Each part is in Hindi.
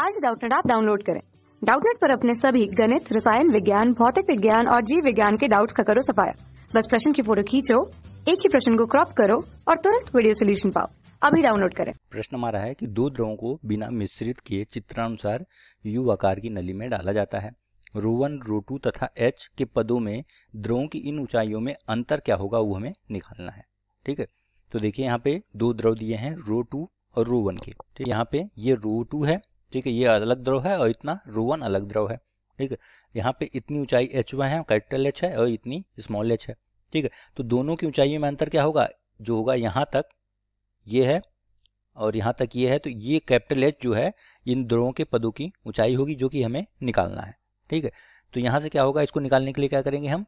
आज डाउटनेट आप डाउनलोड करें डाउटनेट पर अपने सभी गणित रसायन विज्ञान भौतिक विज्ञान और जीव विज्ञान के डाउट्स का करो सफाया बस प्रश्न की फोटो खींचो एक ही प्रश्न को क्रॉप करो और तुरंत वीडियो सोल्यूशन पाओ अभी डाउनलोड करें प्रश्न हमारा है कि दो द्रवों को बिना मिश्रित किए चित्रानुसार यू आकार की नली में डाला जाता है रो वन रो टू तथा एच के पदों में द्रवों की इन ऊंचाइयों में अंतर क्या होगा वो हमें निकालना है ठीक है तो देखिए यहाँ पे दो द्रव दिए हैं रो टू और रो वन के ठीक तो यहाँ पे ये रो टू है ठीक है ये अलग द्रव है और इतना रू अलग द्रव है ठीक है यहाँ पे इतनी ऊंचाई एच वन है कैपिटल एच है और इतनी स्मॉल एच है ठीक है तो दोनों की ऊंचाई में अंतर क्या होगा जो होगा यहाँ तक ये है और यहाँ तक ये है तो ये कैपिटल एच जो है इन द्रोवों के पदों की ऊंचाई होगी जो कि हमें निकालना है ठीक है तो यहाँ से क्या होगा इसको निकालने के लिए क्या करेंगे हम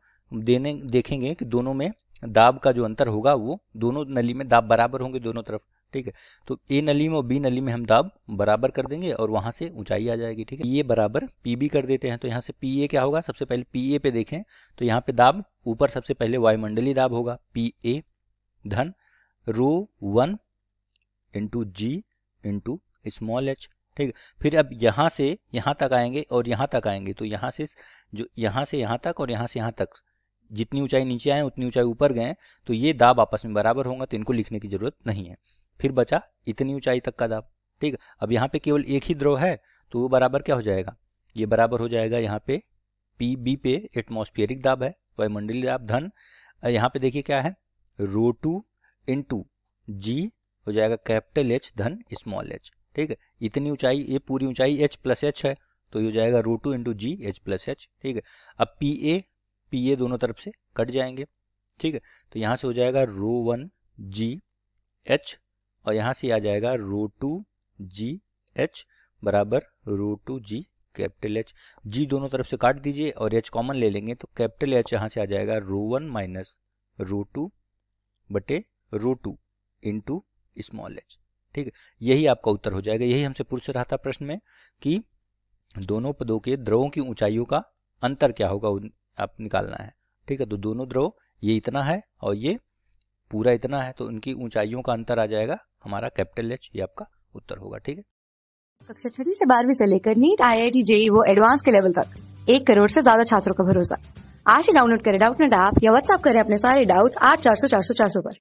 देने देखेंगे कि दोनों में दाब का जो अंतर होगा वो दोनों नली में दाब बराबर होंगे दोनों तरफ ठीक है तो ए नली में और बी नली में हम दाब बराबर कर देंगे और वहां से ऊंचाई आ जाएगी ठीक है ये बराबर पी बी कर देते हैं तो यहाँ से पी ए क्या होगा सबसे पहले पी ए पे देखें तो यहाँ पे दाब ऊपर सबसे पहले वायुमंडली दाब होगा पी ए धन rho one into g into small h ठीक फिर अब यहाँ से यहाँ तक आएंगे और यहाँ तक आएंगे तो यहाँ से जो यहाँ से यहाँ तक और यहाँ से यहाँ तक जितनी ऊंचाई नीचे आए उतनी ऊंचाई ऊपर गए तो ये दाब आपस में बराबर होगा तो इनको लिखने की जरूरत नहीं है फिर बचा इतनी ऊंचाई तक का दाब ठीक अब यहाँ पे केवल एक ही द्रव है तो वो बराबर क्या हो जाएगा ये बराबर हो जाएगा यहाँ पे पी बी पे एटमोस्फियरिक दाब है वायुमंडलीय दाब धन यहाँ पे देखिए क्या है रो टू इन टू जी हो जाएगा कैपिटल एच धन स्मॉल एच ठीक है इतनी ऊंचाई ये पूरी ऊंचाई एच प्लस एच है तो ये हो जाएगा rho two into g h plus h ठीक है अब पी ए पी ए दोनों तरफ से कट जाएंगे ठीक है तो यहाँ से हो जाएगा रो वन जी एच और यहाँ से आ जाएगा रो टू जी एच बराबर rho two g capital H g दोनों तरफ से काट दीजिए और एच कॉमन ले लेंगे तो कैपिटल एच यहाँ से आ जाएगा rho one minus rho two बटे rho two into small h ठीक है यही आपका उत्तर हो जाएगा यही हमसे पूछ रहा था प्रश्न में कि दोनों पदों के द्रवों की ऊंचाइयों का अंतर क्या होगा आप निकालना है ठीक है तो दोनों द्रव ये इतना है और ये पूरा इतना है तो उनकी ऊंचाइयों का अंतर आ जाएगा हमारा कैपिटल एच ये आपका उत्तर होगा ठीक है कक्षा छठी से बारहवीं से लेकर NEET I I T JEE वो एडवांस के लेवल तक एक करोड़ से ज्यादा छात्रों का भरोसा आज ही डाउनलोड करें डाउट नेट ऐप या व्हाट्सएप करें अपने सारे डाउट्स आठ चार सौ चार सौ चार सौ पर